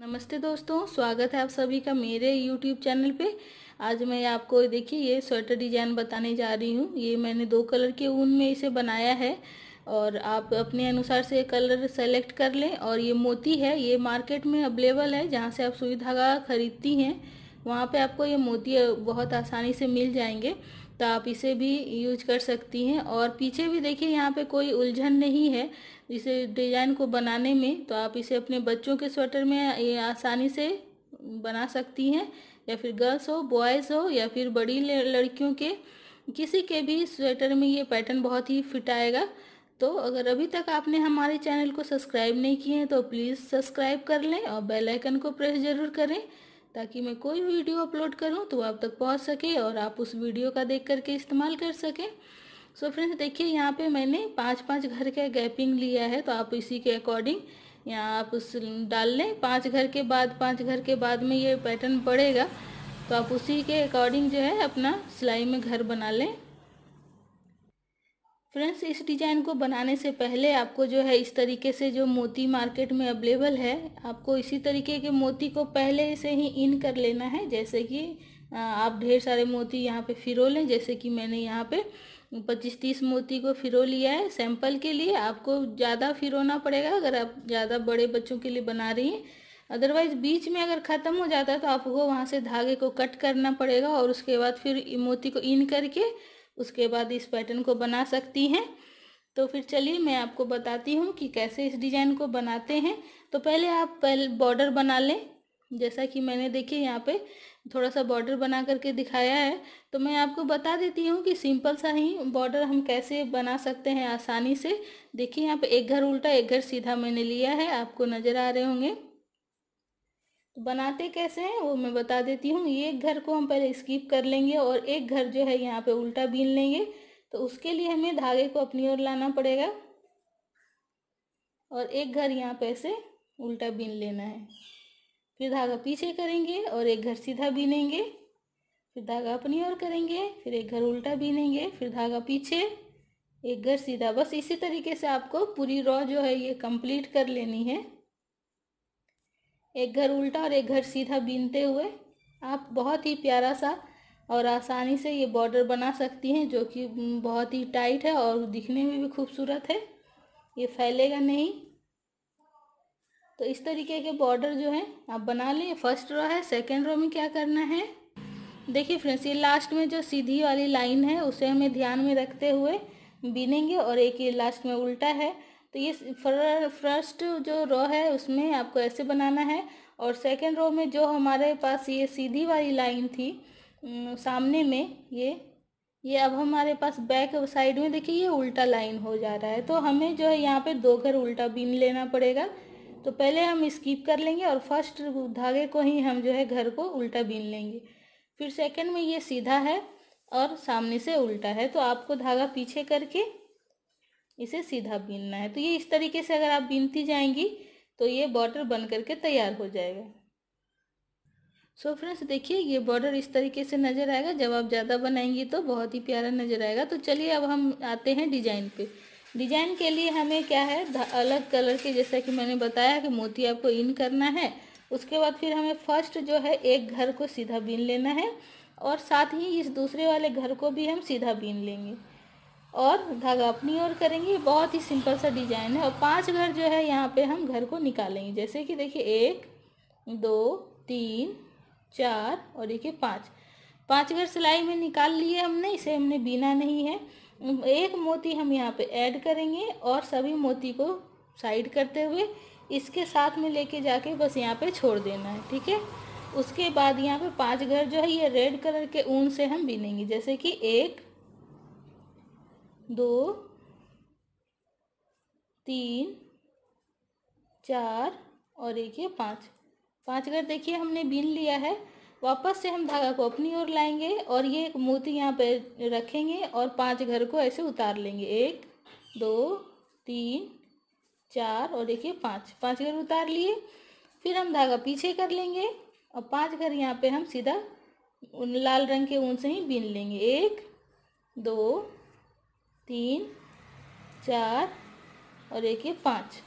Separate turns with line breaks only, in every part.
नमस्ते दोस्तों स्वागत है आप सभी का मेरे यूट्यूब चैनल पे आज मैं आपको देखिए ये स्वेटर डिजाइन बताने जा रही हूँ ये मैंने दो कलर के ऊन में इसे बनाया है और आप अपने अनुसार से कलर सेलेक्ट कर लें और ये मोती है ये मार्केट में अवेलेबल है जहाँ से आप सुई धागा खरीदती हैं वहाँ पे आपको ये मोती बहुत आसानी से मिल जाएंगे तो आप इसे भी यूज कर सकती हैं और पीछे भी देखिए यहाँ पे कोई उलझन नहीं है इसे डिजाइन को बनाने में तो आप इसे अपने बच्चों के स्वेटर में आसानी से बना सकती हैं या फिर गर्ल्स हो बॉयज़ हो या फिर बड़ी लड़कियों के किसी के भी स्वेटर में ये पैटर्न बहुत ही फिट आएगा तो अगर अभी तक आपने हमारे चैनल को सब्सक्राइब नहीं किए हैं तो प्लीज़ सब्सक्राइब कर लें और बेल आइकन को प्रेस ज़रूर करें ताकि मैं कोई वीडियो अपलोड करूं तो आप तक पहुंच सके और आप उस वीडियो का देख करके इस्तेमाल कर सकें सो फ्रेंड्स देखिए यहाँ पे मैंने पाँच पाँच घर का गैपिंग लिया है तो आप इसी के अकॉर्डिंग यहाँ आप उस डाल लें पाँच घर के बाद पाँच घर के बाद में ये पैटर्न पड़ेगा तो आप उसी के अकॉर्डिंग जो है अपना सिलाई में घर बना लें फ्रेंड्स इस डिज़ाइन को बनाने से पहले आपको जो है इस तरीके से जो मोती मार्केट में अवेलेबल है आपको इसी तरीके के मोती को पहले से ही इन कर लेना है जैसे कि आप ढेर सारे मोती यहाँ पे फिरो लें जैसे कि मैंने यहाँ पे पच्चीस तीस मोती को फिरो लिया है सैंपल के लिए आपको ज़्यादा फिरोना पड़ेगा अगर आप ज़्यादा बड़े बच्चों के लिए बना रही हैं अदरवाइज बीच में अगर ख़त्म हो जाता है तो आपको वहाँ से धागे को कट करना पड़ेगा और उसके बाद फिर मोती को इन करके उसके बाद इस पैटर्न को बना सकती हैं तो फिर चलिए मैं आपको बताती हूँ कि कैसे इस डिज़ाइन को बनाते हैं तो पहले आप पहले बॉर्डर बना लें जैसा कि मैंने देखिए यहाँ पे थोड़ा सा बॉर्डर बना करके दिखाया है तो मैं आपको बता देती हूँ कि सिंपल सा ही बॉर्डर हम कैसे बना सकते हैं आसानी से देखिए यहाँ पे एक घर उल्टा एक घर सीधा मैंने लिया है आपको नज़र आ रहे होंगे तो बनाते कैसे हैं वो मैं बता देती हूँ एक घर को हम पहले स्कीप कर लेंगे और एक घर जो है यहाँ पे उल्टा बीन लेंगे तो उसके लिए हमें धागे को अपनी ओर लाना पड़ेगा और एक घर यहाँ पे ऐसे उल्टा बीन लेना है फिर धागा पीछे करेंगे और एक घर सीधा बीनेंगे फिर धागा अपनी ओर करेंगे फिर एक घर उल्टा बीनेंगे फिर धागा पीछे एक घर सीधा बस इसी तरीके से आपको पूरी रॉ जो है ये कंप्लीट कर लेनी है एक घर उल्टा और एक घर सीधा बीनते हुए आप बहुत ही प्यारा सा और आसानी से ये बॉर्डर बना सकती हैं जो कि बहुत ही टाइट है और दिखने में भी खूबसूरत है ये फैलेगा नहीं तो इस तरीके के बॉर्डर जो है आप बना लें फर्स्ट रो है सेकेंड रो में क्या करना है देखिए फ्रेंड्स ये लास्ट में जो सीधी वाली लाइन है उसे हमें ध्यान में रखते हुए बीनेंगे और एक ये लास्ट में उल्टा है तो ये फर्स्ट जो रो है उसमें आपको ऐसे बनाना है और सेकेंड रो में जो हमारे पास ये सीधी वाली लाइन थी सामने में ये ये अब हमारे पास बैक साइड में देखिए ये उल्टा लाइन हो जा रहा है तो हमें जो है यहाँ पे दो घर उल्टा बीन लेना पड़ेगा तो पहले हम स्कीप कर लेंगे और फर्स्ट धागे को ही हम जो है घर को उल्टा बीन लेंगे फिर सेकंड में ये सीधा है और सामने से उल्टा है तो आपको धागा पीछे करके इसे सीधा बीनना है तो ये इस तरीके से अगर आप बीनती जाएंगी तो ये बॉर्डर बन करके तैयार हो जाएगा सो फ्रेंड्स देखिए ये बॉर्डर इस तरीके से नज़र आएगा जब आप ज़्यादा बनाएंगी तो बहुत ही प्यारा नज़र आएगा तो चलिए अब हम आते हैं डिजाइन पे डिजाइन के लिए हमें क्या है अलग कलर के जैसा कि मैंने बताया कि मोती आपको इन करना है उसके बाद फिर हमें फर्स्ट जो है एक घर को सीधा बीन लेना है और साथ ही इस दूसरे वाले घर को भी हम सीधा बीन लेंगे और धागा अपनी ओर करेंगे बहुत ही सिंपल सा डिजाइन है और पांच घर जो है यहाँ पे हम घर को निकालेंगे जैसे कि देखिए एक दो तीन चार और देखिए पाँच पाँच घर सिलाई में निकाल लिए हमने इसे हमने बीना नहीं है एक मोती हम यहाँ पे ऐड करेंगे और सभी मोती को साइड करते हुए इसके साथ में लेके जाके बस यहाँ पे छोड़ देना है ठीक है उसके बाद यहाँ पे पांच घर जो है ये रेड कलर के ऊन से हम बीनेंगे जैसे कि एक दो तीन चार और एक ये पाँच पाँच अगर देखिए हमने बीन लिया है वापस से हम धागा को अपनी ओर लाएंगे और ये एक मोती यहाँ पे रखेंगे और पांच घर को ऐसे उतार लेंगे एक दो तीन चार और देखिए पाँच पाँच घर उतार लिए फिर हम धागा पीछे कर लेंगे और पांच घर यहाँ पे हम सीधा लाल रंग के ऊन से ही बीन लेंगे एक दो तीन चार और एक ये पाँच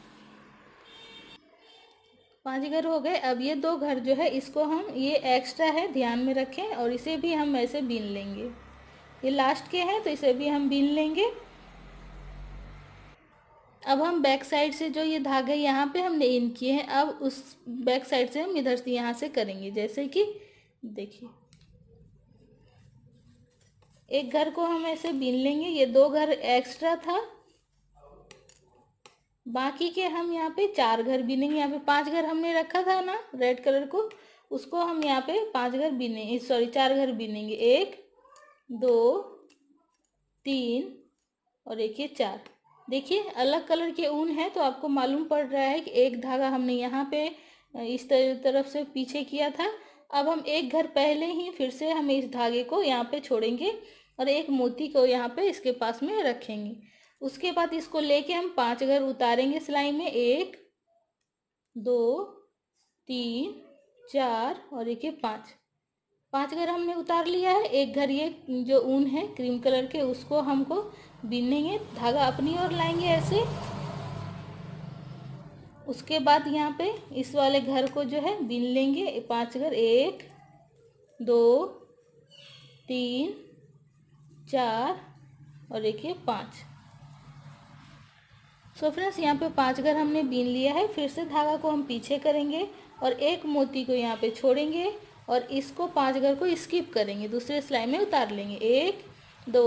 पांच घर हो गए अब ये दो घर जो है इसको हम ये एक्स्ट्रा है ध्यान में रखें और इसे भी हम ऐसे बीन लेंगे ये लास्ट के हैं तो इसे भी हम बीन लेंगे अब हम बैक साइड से जो ये धागे यहाँ पे हमने इन किए हैं अब उस बैक साइड से हम इधर से यहाँ से करेंगे जैसे कि देखिए एक घर को हम ऐसे बीन लेंगे ये दो घर एक्स्ट्रा था बाकी के हम यहाँ पे चार घर बीनेंगे यहाँ पे पांच घर हमने रखा था ना रेड कलर को उसको हम यहाँ पे पांच घर बीने सॉरी चार घर बीनेंगे एक दो तीन और एक ये चार देखिए अलग कलर के ऊन है तो आपको मालूम पड़ रहा है कि एक धागा हमने यहाँ पे इस तरफ से पीछे किया था अब हम एक घर पहले ही फिर से हम इस धागे को यहाँ पे छोड़ेंगे और एक मोती को यहाँ पे इसके पास में रखेंगे उसके बाद इसको लेके हम पांच घर उतारेंगे सिलाई में एक दो तीन चार और एक पांच पाँच पाँच घर हमने उतार लिया है एक घर ये जो ऊन है क्रीम कलर के उसको हमको बीनेंगे धागा अपनी ओर लाएंगे ऐसे उसके बाद यहाँ पे इस वाले घर को जो है बीन लेंगे पांच घर एक दो तीन चार और देखिए पाँच सो फ्रेंड्स यहाँ पे पाँच घर हमने बीन लिया है फिर से धागा को हम पीछे करेंगे और एक मोती को यहाँ पे छोड़ेंगे और इसको पाँच घर को स्किप करेंगे दूसरे सिलाई में उतार लेंगे एक दो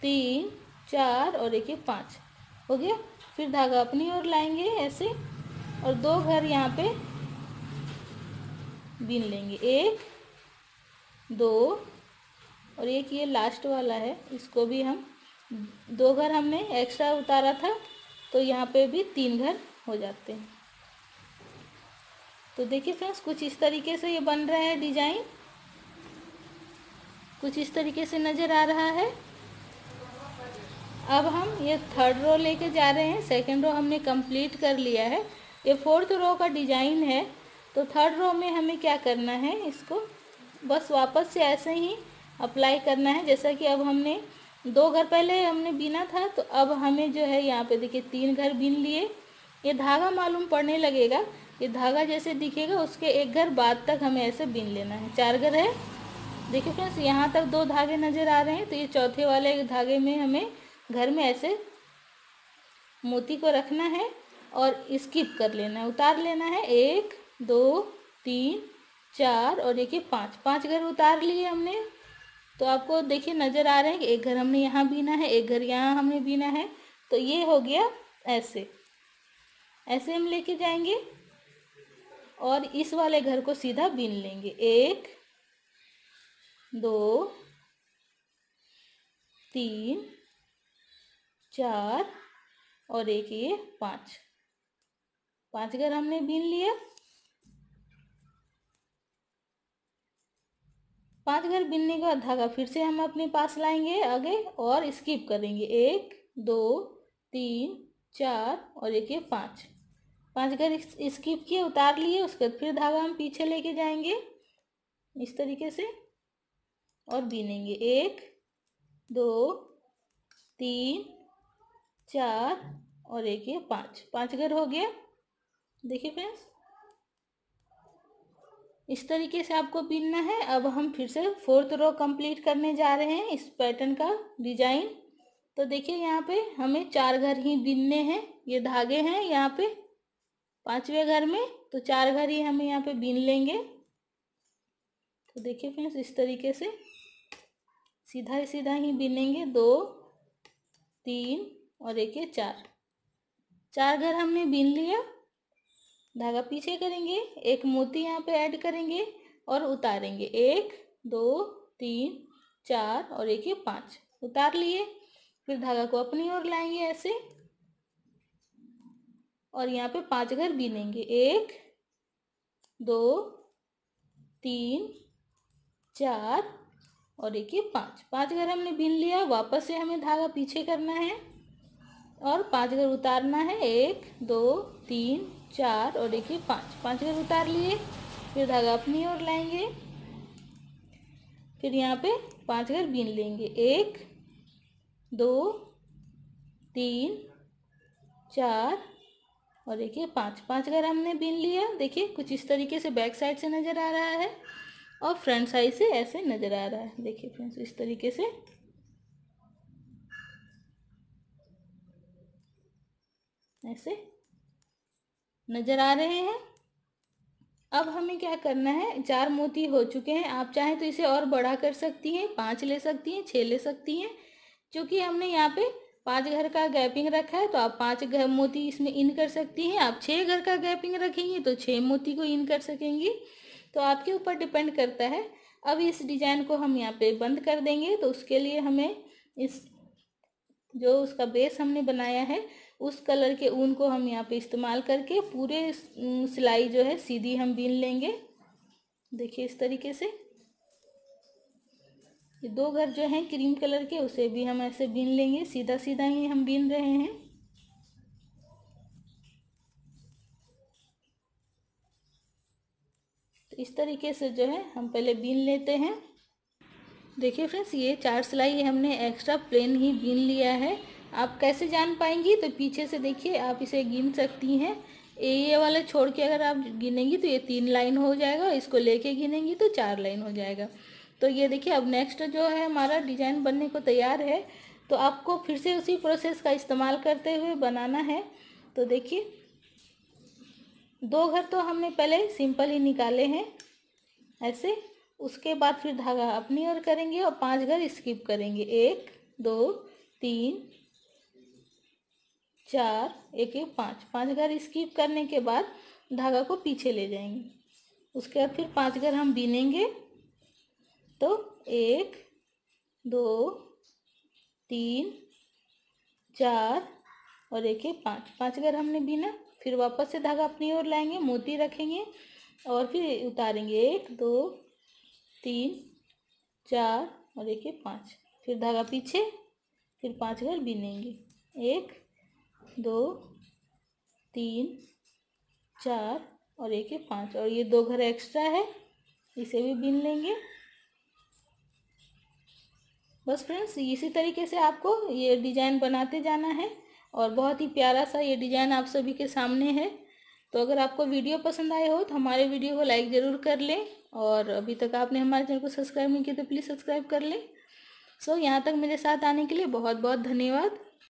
तीन चार और एक देखिए पाँच हो गया फिर धागा अपनी ओर लाएंगे ऐसे और दो घर यहाँ पे बीन लेंगे एक दो और एक ये लास्ट वाला है इसको भी हम दो घर हमने एक्स्ट्रा उतारा था तो यहाँ पे भी तीन घर हो जाते हैं तो देखिए फ्रेंड्स कुछ इस तरीके से ये बन रहा है डिजाइन कुछ इस तरीके से नज़र आ रहा है अब हम ये थर्ड रो लेके जा रहे हैं सेकंड रो हमने कंप्लीट कर लिया है ये फोर्थ रो का डिजाइन है तो थर्ड रो में हमें क्या करना है इसको बस वापस से ऐसे ही अप्लाई करना है जैसा कि अब हमने दो घर पहले हमने बीना था तो अब हमें जो है यहाँ पे देखिए तीन घर बीन लिए ये धागा मालूम पड़ने लगेगा ये धागा जैसे दिखेगा उसके एक घर बाद तक हमें ऐसे बीन लेना है चार घर है देखिए फ्रेंड्स यहाँ तक दो धागे नज़र आ रहे हैं तो ये चौथे वाले धागे में हमें घर में ऐसे मोती को रखना है और स्किप कर लेना है उतार लेना है एक दो तीन चार और देखिए पाँच पाँच घर उतार लिए हमने तो आपको देखिए नज़र आ रहा है कि एक घर हमने यहाँ बीना है एक घर यहाँ हमने बीना है तो ये हो गया ऐसे ऐसे हम लेके जाएंगे और इस वाले घर को सीधा बीन लेंगे एक दो तीन चार और एक ये पाँच पांच घर हमने बीन लिया पांच घर बिनने का धागा फिर से हम अपने पास लाएंगे आगे और स्किप करेंगे एक दो तीन चार और एक ये पाँच पाँच घर स्किप किए उतार लिए उसके बाद फिर धागा हम पीछे लेके जाएंगे इस तरीके से और बीनेंगे एक दो तीन चार और एक ये पाँच पाँच घर हो गया देखिए फ्रेंड्स इस तरीके से आपको बीनना है अब हम फिर से फोर्थ रो कंप्लीट करने जा रहे हैं इस पैटर्न का डिजाइन तो देखिए यहाँ पे हमें चार घर ही बीनने हैं ये धागे हैं यहाँ पे पांचवे घर में तो चार घर ही हमें यहाँ पे बीन लेंगे तो देखिए फ्रेंड्स इस तरीके से सीधा ही सीधा ही बीनेंगे दो तीन और एक चार चार घर हमने बीन लिया धागा पीछे करेंगे एक मोती यहाँ पे ऐड करेंगे और उतारेंगे एक दो तीन चार और एक ही पाँच उतार लिए फिर धागा को अपनी ओर लाएंगे ऐसे और यहाँ पे पांच घर बीनेंगे एक दो तीन चार और एक ही पाँच पाँच घर हमने बीन लिया वापस से हमें धागा पीछे करना है और पांच घर उतारना है एक दो तीन चार और देखिए पाँच पाँच अगर उतार लिए फिर धागा अपनी ओर लाएंगे फिर यहाँ पे पाँच घर बीन लेंगे एक दो तीन चार और देखिए पाँच पाँच अगर हमने बीन लिया देखिए कुछ इस तरीके से बैक साइड से नज़र आ रहा है और फ्रंट साइड से ऐसे नज़र आ रहा है देखिए फ्रेंड्स इस तरीके से ऐसे नज़र आ रहे हैं अब हमें क्या करना है चार मोती हो चुके हैं आप चाहें तो इसे और बड़ा कर सकती हैं पाँच ले सकती हैं छः ले सकती हैं क्योंकि हमने यहाँ पे पाँच घर का गैपिंग रखा है तो आप पाँच घर मोती इसमें इन कर सकती हैं आप छः घर का गैपिंग रखेंगे तो छः मोती को इन कर सकेंगी तो आपके ऊपर डिपेंड करता है अब इस डिजाइन को हम यहाँ पे बंद कर देंगे तो उसके लिए हमें इस जो उसका बेस हमने बनाया है उस कलर के ऊन को हम यहाँ पे इस्तेमाल करके पूरे सिलाई जो है सीधी हम बीन लेंगे देखिए इस तरीके से ये दो घर जो हैं क्रीम कलर के उसे भी हम ऐसे बीन लेंगे सीधा सीधा ही हम बीन रहे हैं तो इस तरीके से जो है हम पहले बीन लेते हैं देखिए फ्रेंड्स ये चार सिलाई हमने एक्स्ट्रा प्लेन ही बीन लिया है आप कैसे जान पाएंगी तो पीछे से देखिए आप इसे गिन सकती हैं ए ये वाला छोड़ के अगर आप गिनेंगी तो ये तीन लाइन हो जाएगा इसको लेके गिनेंगी तो चार लाइन हो जाएगा तो ये देखिए अब नेक्स्ट जो है हमारा डिजाइन बनने को तैयार है तो आपको फिर से उसी प्रोसेस का इस्तेमाल करते हुए बनाना है तो देखिए दो घर तो हमने पहले सिंपल ही निकाले हैं ऐसे उसके बाद फिर धागा अपनी ओर करेंगे और पांच घर स्किप करेंगे एक दो तीन चार एक एक पाँच पाँच घर स्कीप करने के बाद धागा को पीछे ले जाएंगे उसके बाद फिर पाँच घर हम बीनेंगे तो एक दो तीन चार और एक एक पाँच पाँच घर हमने बीना फिर वापस से धागा अपनी ओर लाएंगे मोती रखेंगे और फिर उतारेंगे एक दो तीन चार और एक एक पाँच फिर धागा पीछे फिर पाँच घर बीनेंगे एक दो तीन चार और एक है पाँच और ये दो घर एक्स्ट्रा है इसे भी बीन लेंगे बस फ्रेंड्स इसी तरीके से आपको ये डिज़ाइन बनाते जाना है और बहुत ही प्यारा सा ये डिज़ाइन आप सभी के सामने है तो अगर आपको वीडियो पसंद आए हो तो हमारे वीडियो को लाइक ज़रूर कर लें और अभी तक आपने हमारे चैनल को सब्सक्राइब नहीं किया तो प्लीज़ सब्सक्राइब कर लें सो so, यहाँ तक मेरे साथ आने के लिए बहुत बहुत धन्यवाद